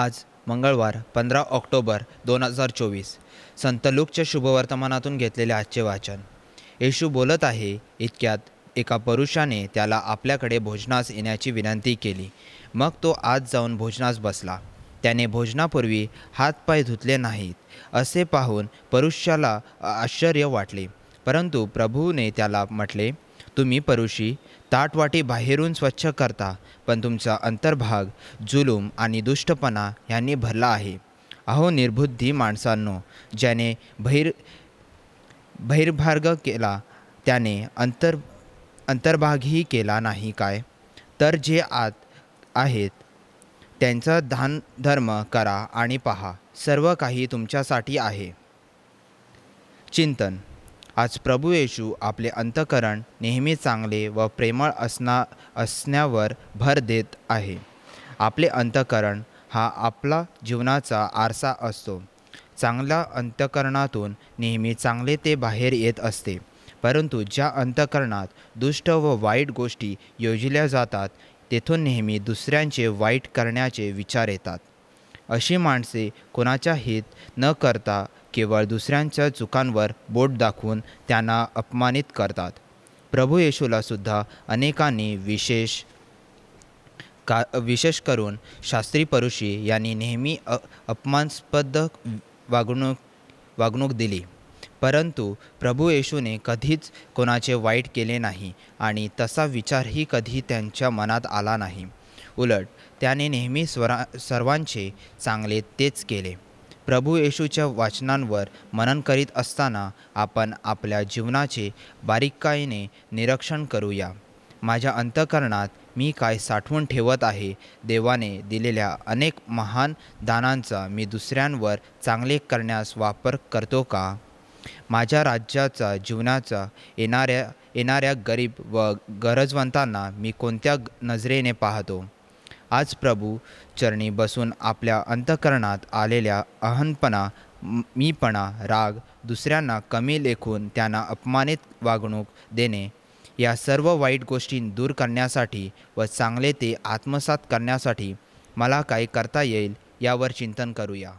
आज मंगळवार पंधरा ऑक्टोबर दोन हजार चोवीस संत लुकच्या शुभवर्तमानातून घेतलेले आजचे वाचन येशू बोलत आहे इतक्यात एका पुरुषाने त्याला आपल्याकडे भोजनास येण्याची विनंती केली मग तो आज जाऊन भोजनास बसला त्याने भोजनापूर्वी हातपाय धुतले नाहीत असे पाहून परुष्याला आश्चर्य वाटले परंतु प्रभूने त्याला म्हटले तुम्ही परुशी ताटवाटी बाहेरून स्वच्छ करता पण तुमचा अंतर्भाग जुलूम आणि दुष्टपणा यांनी भरला आहे अहो निर्बुद्धी माणसांनो ज्याने भैर बहिर्भार्ग केला त्याने अंतर अंतर्भागही केला नाही काय तर जे आत आहेत त्यांचा धान धर्म करा आणि पहा सर्व काही तुमच्यासाठी आहे चिंतन आज प्रभू येशू आपले अंतकरण नेहमी चांगले व प्रेमळ असना असण्यावर भर देत आहे आपले अंतकरण हा आपला जीवनाचा आरसा असतो चांगल्या अंतकरणातून नेहमी चांगले ते बाहेर येत असते परंतु ज्या अंतकरणात दुष्ट व वाईट गोष्टी योजिल्या जातात तेथून नेहमी दुसऱ्यांचे वाईट करण्याचे विचार येतात अशी माणसे कोणाच्या हित न करता केवळ दुसऱ्यांच्या चुकांवर बोट दाखवून त्यांना अपमानित करतात प्रभू येशूला सुद्धा अनेकांनी विशेष का विशेष करून शास्त्री परुषी यांनी नेहमी अ अपमानास्पद वागणूक वागणूक दिली परंतु प्रभू येशूने कधीच कोणाचे वाईट केले नाही आणि तसा विचारही कधी त्यांच्या मनात आला नाही उलट त्याने नेहमी स्वरा सर्वांचे चांगले तेच केले प्रभू येशूच्या वाचनांवर मनन करीत असताना आपण आपल्या जीवनाचे बारीकाईने निरीक्षण करूया माझ्या अंतकरणात मी काय साठवून ठेवत आहे देवाने दिलेल्या अनेक महान दानांचा मी दुसऱ्यांवर चांगले करण्यास वापर करतो का माझ्या राज्याचा जीवनाचा येणाऱ्या येणाऱ्या गरीब व गरजवंतांना मी कोणत्या नजरेने पाहतो आज प्रभू चरणी बसून आपल्या अंतकरणात आलेल्या अहनपणा मीपणा राग दुसऱ्यांना कमी लेखून त्यांना अपमानित वागणूक देणे या सर्व वाईट गोष्टी दूर करण्यासाठी व चांगले ते आत्मसात करण्यासाठी मला काय करता येईल यावर चिंतन करूया